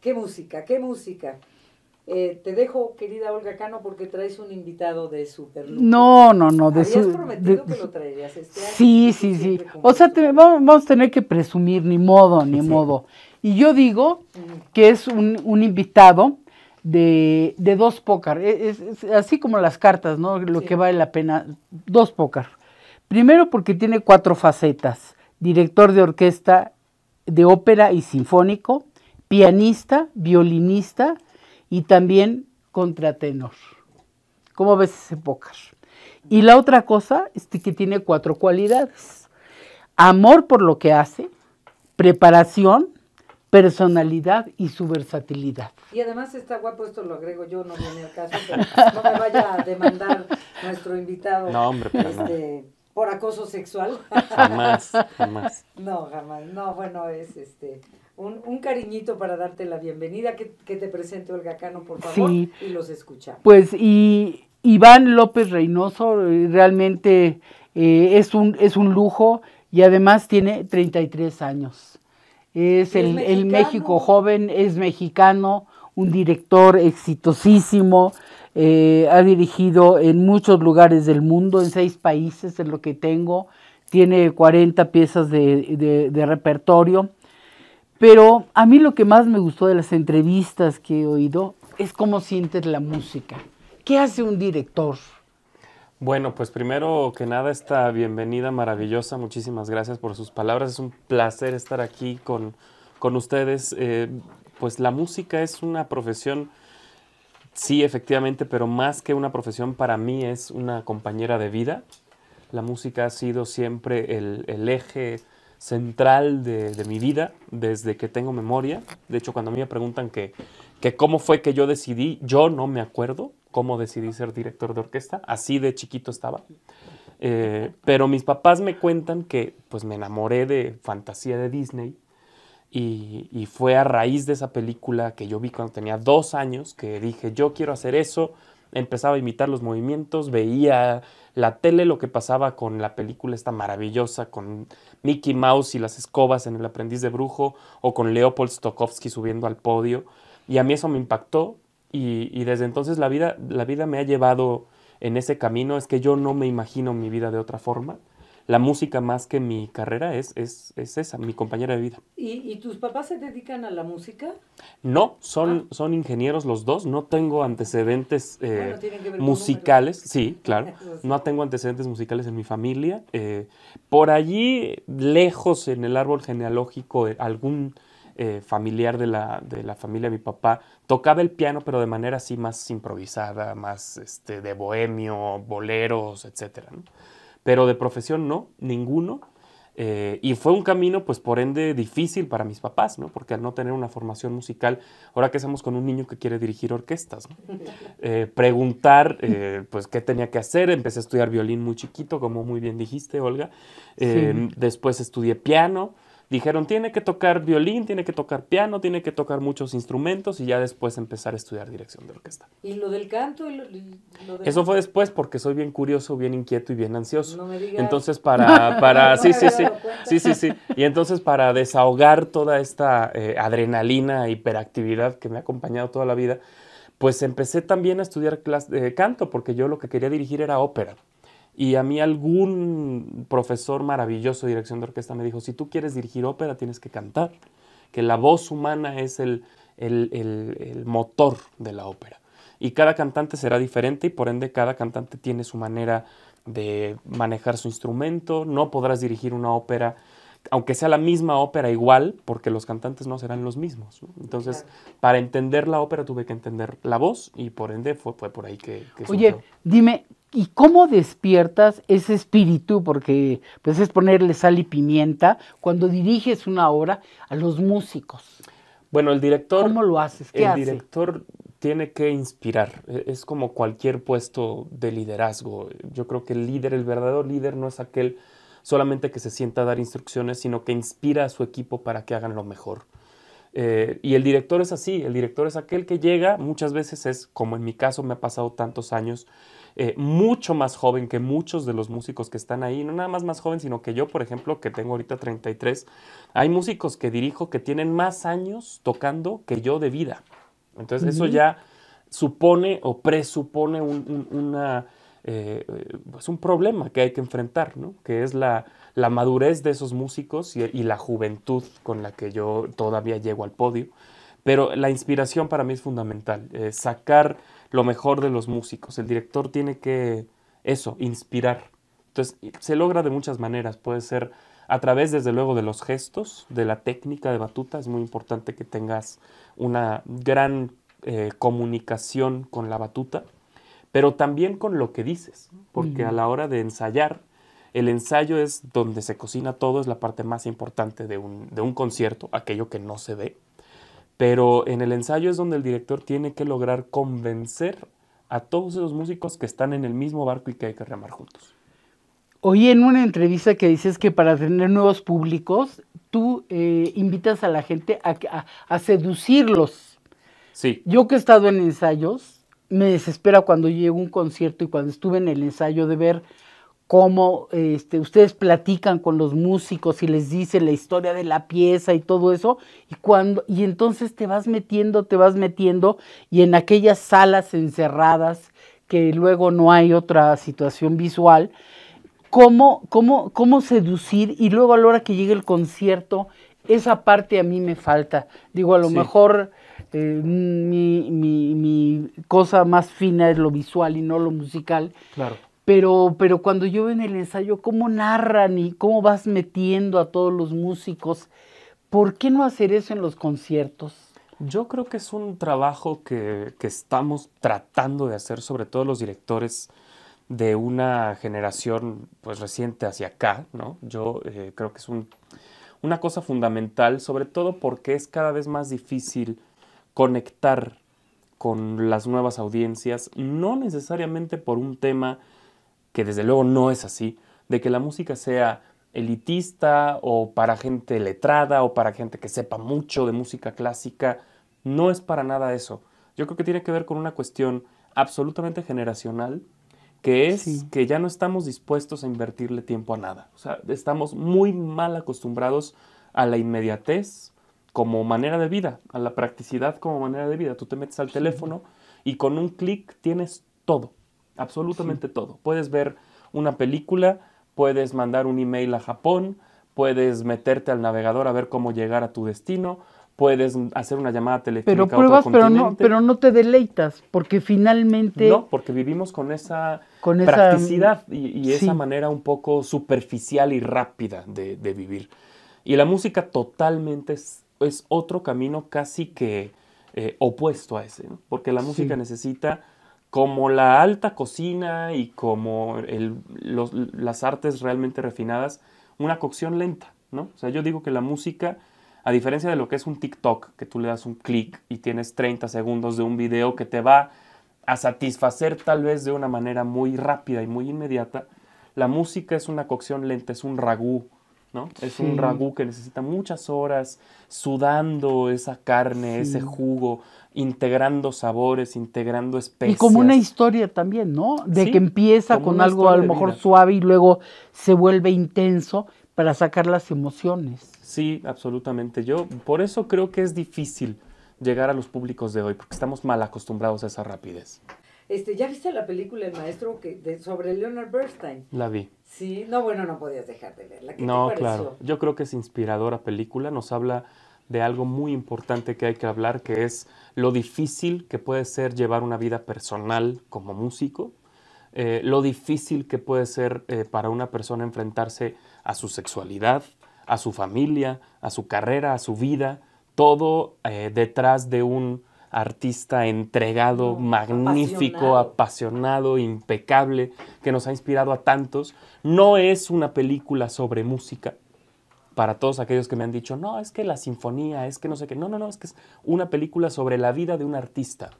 qué música, qué música. Eh, te dejo, querida Olga Cano, porque traes un invitado de super. No, no, no, de prometido que lo traerías este año? Sí, sí, sí. O sea, vamos, a tener que presumir, ni modo, ni modo. Y yo digo que es un, invitado de, dos pócar. E, es, así como las cartas, ¿no? Lo que vale la pena. Dos pócar. Primero porque tiene cuatro facetas. Director de orquesta, de ópera y sinfónico pianista, violinista y también contratenor. ¿Cómo ves ese póker? Y la otra cosa es que tiene cuatro cualidades. Amor por lo que hace, preparación, personalidad y su versatilidad. Y además está guapo, esto lo agrego yo, no viene al caso, pero no me vaya a demandar nuestro invitado. No, hombre, este, por acoso sexual. Jamás, jamás. No, jamás. No, bueno, es este un, un cariñito para darte la bienvenida. Que, te presente Olga Cano, por favor, y los escuchamos. Pues y Iván López Reynoso eh, realmente eh, es, un, es un lujo y además tiene 33 años. Es, el, ¿Es el México joven, es mexicano, un director exitosísimo. Eh, ha dirigido en muchos lugares del mundo, en seis países es lo que tengo, tiene 40 piezas de, repertorio, pero a mí lo que más me gustó de las entrevistas que he oído es cómo sientes la música. ¿Qué hace un director? Bueno, pues primero que nada esta bienvenida maravillosa, muchísimas gracias por sus palabras, es un placer estar aquí con, con ustedes. Eh, pues la música es una profesión Sí, efectivamente, pero más que una profesión, para mí es una compañera de vida. La música ha sido siempre el, eje central de, mi vida desde que tengo memoria. De hecho, cuando mí me preguntan que, que cómo fue que yo decidí, yo no me acuerdo cómo decidí ser director de orquesta. Así de chiquito estaba. Eh, pero mis papás me cuentan que pues me enamoré de fantasía de Disney y, fue a raíz de esa película que yo vi cuando tenía dos años que dije, yo quiero hacer eso. Empezaba a imitar los movimientos, veía la tele, lo que pasaba con la película esta maravillosa, con Mickey Mouse y las escobas en El aprendiz de brujo, o con Leopold Stokowski subiendo al podio. Y a mí eso me impactó y, y desde entonces la vida, la vida me ha llevado en ese camino. Es que yo no me imagino mi vida de otra forma la música más que mi carrera es, es, esa, mi compañera de vida. ¿Y, tus papás se dedican a la música? No, son, ah. son ingenieros los dos, no tengo antecedentes eh, ah, musicales, sí, claro, no tengo antecedentes musicales en mi familia. Eh, por allí, lejos en el árbol genealógico, eh, algún... familiar de la, familia de mi papá tocaba el piano, pero de manera así más improvisada, más este, de bohemio, boleros, etcétera pero de profesión no, ninguno. Eh, y fue un camino, pues por ende, difícil para mis papás, ¿no? Porque al no tener una formación musical, ahora que estamos con un niño que quiere dirigir orquestas, eh, preguntar, eh, pues, qué tenía que hacer. Empecé a estudiar violín muy chiquito, como muy bien dijiste, Olga. Después estudié piano dijeron, tiene que tocar violín, tiene que tocar piano, tiene que tocar muchos instrumentos y ya después empezar a estudiar dirección de orquesta. ¿Y lo del canto? Y lo, Eso fue después porque soy bien curioso, bien inquieto y bien ansioso. Entonces para, para, sí, sí, sí, sí, sí, sí. Y entonces para desahogar toda esta eh, adrenalina, hiperactividad que me ha acompañado toda la vida, pues empecé también a estudiar eh, canto porque yo lo que quería dirigir era ópera. Y a mí algún profesor maravilloso de dirección de orquesta me dijo, si tú quieres dirigir ópera tienes que cantar, que la voz humana es el, motor de la ópera. Y cada cantante será diferente y por ende cada cantante tiene su manera de manejar su instrumento, no podrás dirigir una ópera aunque sea la misma ópera igual, porque los cantantes no serán los mismos. Entonces, para entender la ópera tuve que entender la voz y por ende fue, por ahí que... Oye, dime, ¿Y cómo despiertas ese espíritu? Porque pues, es ponerle sal y pimienta cuando diriges una obra a los músicos. Bueno, el director. ¿Cómo lo haces? el director tiene que inspirar. E, es como cualquier puesto de liderazgo. Yo creo que el líder, el verdadero líder, no es aquel solamente que se sienta a dar instrucciones, sino que inspira a su equipo para que hagan lo mejor. Eh, y el director es así, el director es aquel que llega, muchas veces es, como en mi caso me ha pasado tantos años, eh, mucho más joven que muchos de los músicos que están ahí, no nada más más joven, sino que yo, por ejemplo, que tengo ahorita 33, hay músicos que dirijo que tienen más años tocando que yo de vida. Entonces eso ya supone o presupone un, eh, pues un problema que hay que enfrentar, ¿no? que es la la madurez de esos músicos y, la juventud con la que yo todavía llego al podio. Pero la inspiración para mí es fundamental, eh, sacar lo mejor de los músicos. El director tiene que, eso, inspirar. Entonces, se logra de muchas maneras. Puede ser a través, desde luego, de los gestos, de la técnica de batuta. Es muy importante que tengas una gran eh, comunicación con la batuta, pero también con lo que dices, porque a la hora de ensayar, el ensayo es donde se cocina todo, es la parte más importante de un, concierto, aquello que no se ve. Pero en el ensayo es donde el director tiene que lograr convencer a todos esos músicos que están en el mismo barco y que hay que remar juntos. Hoy en una entrevista que dices que para tener nuevos públicos, tú eh, invitas a la gente a, a, seducirlos. Sí. Yo que he estado en ensayos, me desespera cuando llego a un concierto y cuando estuve en el ensayo de ver cómo este, ustedes platican con los músicos y les dicen la historia de la pieza y todo eso, y, cuando, y entonces te vas metiendo, te vas metiendo, y en aquellas salas encerradas, que luego no hay otra situación visual, cómo, cómo, cómo seducir, y luego a la hora que llegue el concierto, esa parte a mí me falta. Digo, a lo mejor... Eh, mi, mi, cosa más fina es lo visual y no lo musical. Claro. Pero, cuando yo veo el ensayo cómo narran y cómo vas metiendo a todos los músicos, ¿por qué no hacer eso en los conciertos? Yo creo que es un trabajo que, estamos tratando de hacer, sobre todo los directores de una generación pues reciente hacia acá, ¿no? Yo eh, creo que es una cosa fundamental, sobre todo porque es cada vez más difícil conectar con las nuevas audiencias, no necesariamente por un tema que desde luego no es así, de que la música sea elitista o para gente letrada o para gente que sepa mucho de música clásica, no es para nada eso. Yo creo que tiene que ver con una cuestión absolutamente generacional, que es que ya no estamos dispuestos a invertirle tiempo a nada. O sea, estamos muy mal acostumbrados a la inmediatez como manera de vida, a la practicidad como manera de vida. Tú te metes al teléfono y con un clic tienes todo absolutamente todo. Puedes ver una película, puedes mandar un email a Japón, puedes meterte al navegador a ver cómo llegar a tu destino, puedes hacer una llamada telefónica. Pero pruebas, pero no, pero no te deleitas, porque finalmente. No, porque vivimos con esa practicidad y, esa manera un poco superficial y rápida de, vivir. Y la música totalmente es, otro camino casi que eh, opuesto a ese, porque la música necesita como la alta cocina y como las artes realmente refinadas, una cocción lenta, ¿no? O sea, yo digo que la música, a diferencia de lo que es un TikTok, que tú le das un clic y tienes 30 segundos de un video que te va a satisfacer tal vez de una manera muy rápida y muy inmediata, la música es una cocción lenta, es un ragú, ¿no? Es un ragú que necesita muchas horas sudando esa carne, ese jugo, integrando sabores, integrando especias. Y como una historia también, ¿no? De que empieza con algo a lo mejor suave y luego se vuelve intenso para sacar las emociones. Sí, absolutamente. Yo por eso creo que es difícil llegar a los públicos de hoy, porque estamos mal acostumbrados a esa rapidez. Este, ¿ya viste la película El Maestro que sobre Leonard Bernstein? La vi. Sí, no, bueno, no podías dejar de verla. no, claro. Yo creo que es inspiradora película, nos habla de algo muy importante que hay que hablar, que es lo difícil que puede ser llevar una vida personal como músico, eh, lo difícil que puede ser eh, para una persona enfrentarse a su sexualidad, a su familia, a su carrera, a su vida, todo eh, detrás de un artista entregado, magnífico, apasionado. impecable, que nos ha inspirado a tantos. No es una película sobre música. Para todos aquellos que me han dicho, no, es que la sinfonía, es que no sé qué. No, no, no, es que es una película sobre la vida de un artista.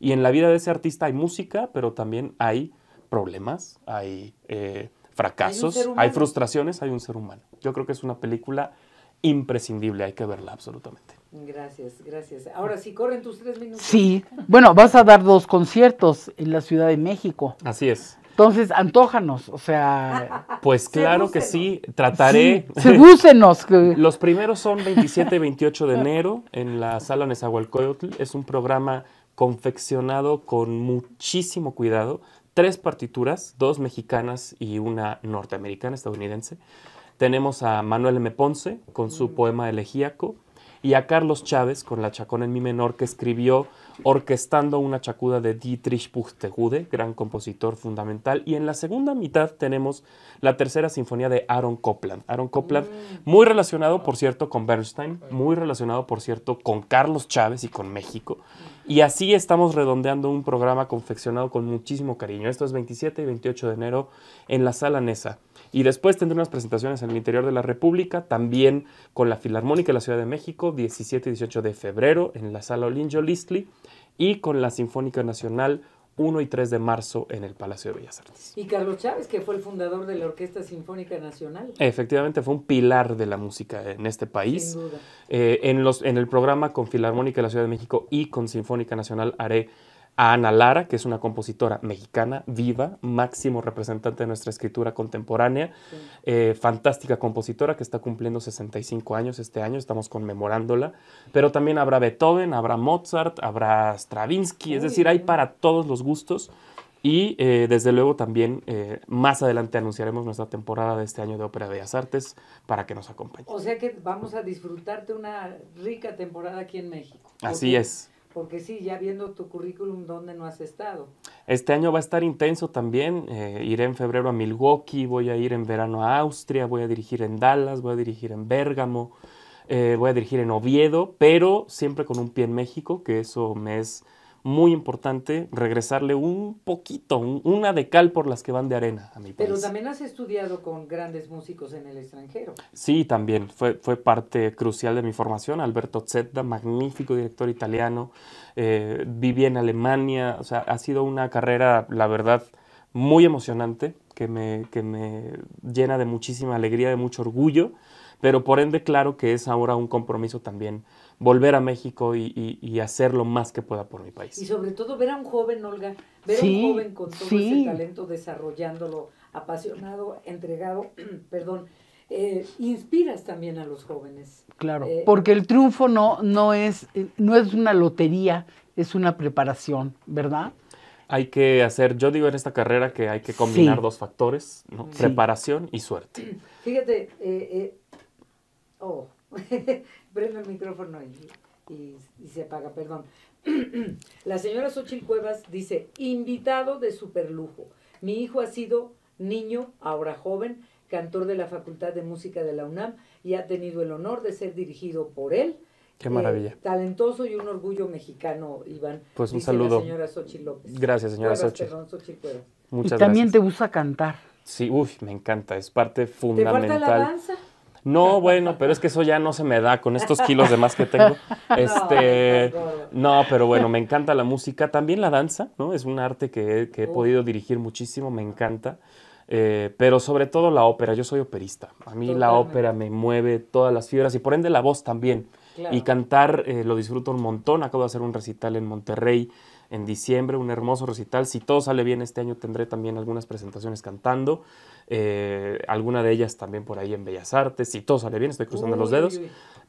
Y en la vida de ese artista hay música, pero también hay problemas, hay eh, fracasos, hay frustraciones, hay un ser humano. Yo creo que es una película imprescindible, hay que verla absolutamente. Gracias, gracias. Ahora sí, corren tus tres minutos. Sí, bueno, vas a dar dos conciertos en la Ciudad de México. Así es. Entonces, antójanos, o sea... Pues claro que sí, trataré... Sí, segúsenos. Los primeros son 27 y 28 de enero en la Sala Nezahualcóyotl. Es un programa confeccionado con muchísimo cuidado. Tres partituras, dos mexicanas y una norteamericana, estadounidense. Tenemos a Manuel M. Ponce con su mm. poema elegíaco y a Carlos Chávez con La Chacona en Mi Menor, que escribió orquestando una chacuda de Dietrich Buchtegude, gran compositor fundamental. Y en la segunda mitad tenemos la tercera sinfonía de Aaron Copland. Aaron Copland, mm. muy relacionado, por cierto, con Bernstein, muy relacionado, por cierto, con Carlos Chávez y con México. Y así estamos redondeando un programa confeccionado con muchísimo cariño. Esto es 27 y 28 de enero en la Sala Nesa. Y después tendré unas presentaciones en el interior de la República, también con la Filarmónica de la Ciudad de México, 17 y 18 de febrero en la Sala Olinjo Listli y con la Sinfónica Nacional 1 y 3 de marzo en el Palacio de Bellas Artes. Y Carlos Chávez, que fue el fundador de la Orquesta Sinfónica Nacional. Efectivamente, fue un pilar de la música en este país. Sin duda. Eh, en, los, en el programa con Filarmónica de la Ciudad de México y con Sinfónica Nacional haré a Ana Lara, que es una compositora mexicana viva, máximo representante de nuestra escritura contemporánea, eh, fantástica compositora que está cumpliendo 65 años este año, estamos conmemorándola, pero también habrá Beethoven, habrá Mozart, habrá Stravinsky, es decir, hay para todos los gustos. Y eh, desde luego también eh, más adelante anunciaremos nuestra temporada de este año de Ópera de Bellas Artes para que nos acompañe. O sea que vamos a disfrutar de una rica temporada aquí en México. Así es. Porque sí, ya viendo tu currículum, ¿dónde no has estado? Este año va a estar intenso también. Eh, iré en febrero a Milwaukee, voy a ir en verano a Austria, voy a dirigir en Dallas, voy a dirigir en Bérgamo, eh, voy a dirigir en Oviedo, pero siempre con un pie en México, que eso me es muy importante regresarle un poquito, una de cal por las que van de arena a mi país. Pero también has estudiado con grandes músicos en el extranjero. Sí, también. Fue, fue parte crucial de mi formación. Alberto Zetta, magnífico director italiano. Eh, viví en Alemania. O sea, ha sido una carrera, la verdad, muy emocionante, que me, que me llena de muchísima alegría, de mucho orgullo. Pero por ende, claro que es ahora un compromiso también volver a México y, hacer lo más que pueda por mi país. Y sobre todo ver a un joven, Olga, ver a un joven con todo ese talento desarrollándolo, apasionado, entregado, perdón, eh, inspiras también a los jóvenes. Claro, eh, porque el triunfo no, no, es, eh, no es una lotería, es una preparación, ¿verdad? Hay que hacer, yo digo en esta carrera que hay que combinar dos factores, preparación y suerte. Fíjate, oh prendo el micrófono y, se apaga, perdón. la señora Xochil Cuevas dice, invitado de superlujo. Mi hijo ha sido niño, ahora joven, cantor de la Facultad de Música de la UNAM y ha tenido el honor de ser dirigido por él. Qué maravilla. Eh, talentoso y un orgullo mexicano, Iván. Pues un saludo. La señora Gracias, señora y también te gusta cantar. Sí, uff, me encanta, es parte fundamental. ¿Te falta la danza? No, bueno, pero es que eso ya no se me da con estos kilos de más que tengo. Este, no, pero bueno, me encanta la música, también la danza, ¿no? Es un arte que, he podido dirigir muchísimo, me encanta. Eh, pero sobre todo la ópera, yo soy operista. A mí la ópera me mueve todas las fibras y por ende la voz también. Y cantar eh, lo disfruto un montón. Acabo de hacer un recital en Monterrey en diciembre, un hermoso recital. Si todo sale bien este año, tendré también algunas presentaciones cantando, eh, alguna de ellas también por ahí en Bellas Artes. Si todo sale bien, estoy cruzando los dedos,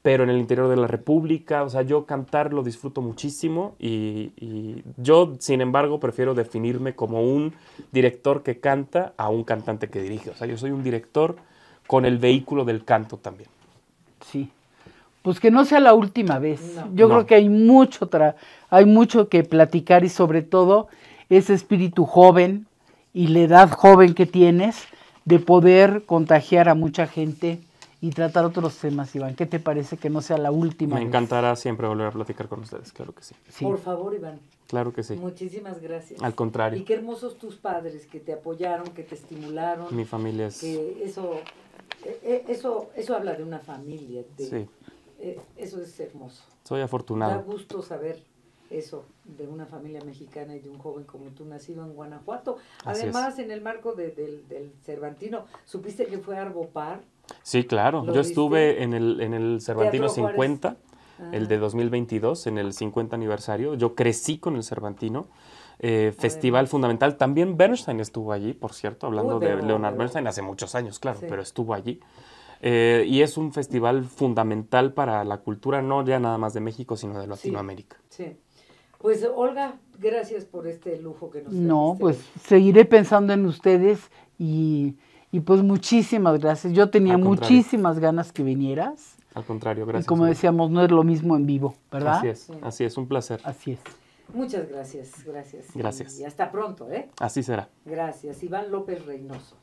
pero en el interior de la República, o sea, yo cantar lo disfruto muchísimo y yo, sin embargo, prefiero definirme como un director que canta a un cantante que dirige. O sea, yo soy un director con el vehículo del canto también pues que no sea la última vez. Yo creo que hay mucho, hay mucho que platicar y sobre todo ese espíritu joven y la edad joven que tienes de poder contagiar a mucha gente y tratar otros temas, Iván. ¿Qué te parece que no sea la última? Me encantará siempre volver a platicar con ustedes, claro que sí. Por favor, Iván. Claro que sí. Muchísimas gracias. Al contrario. Y qué hermosos tus padres que te apoyaron, que te estimularon. Mi familia es... eso, e, e, eso, eso habla de una familia, sí eh, eso es hermoso. Soy afortunado. Da gusto saber eso de una familia mexicana y de un joven como tú nacido en Guanajuato. Además, en el marco del Cervantino, ¿supiste que fue a Arbopar? Sí, claro. Yo estuve en el, en el Cervantino 50, el de 2022, en el 50 aniversario. Yo crecí con el Cervantino. Eh, festival fundamental. También Bernstein estuvo allí, por cierto, hablando de Leonard Bernstein hace muchos años, claro, pero estuvo allí. Eh, y es un festival fundamental para la cultura, no ya nada más de México, sino de Latinoamérica. Sí. Pues Olga, gracias por este lujo que nos No, pues seguiré pensando en ustedes y, y pues muchísimas gracias. Yo tenía muchísimas ganas que vinieras. Al contrario, gracias. Y como decíamos, no es lo mismo en vivo, ¿verdad? Así es, así es, un placer. Así es. Muchas gracias, gracias. Gracias. Y hasta pronto, ¿eh? Así será. Gracias. Iván López Reynoso.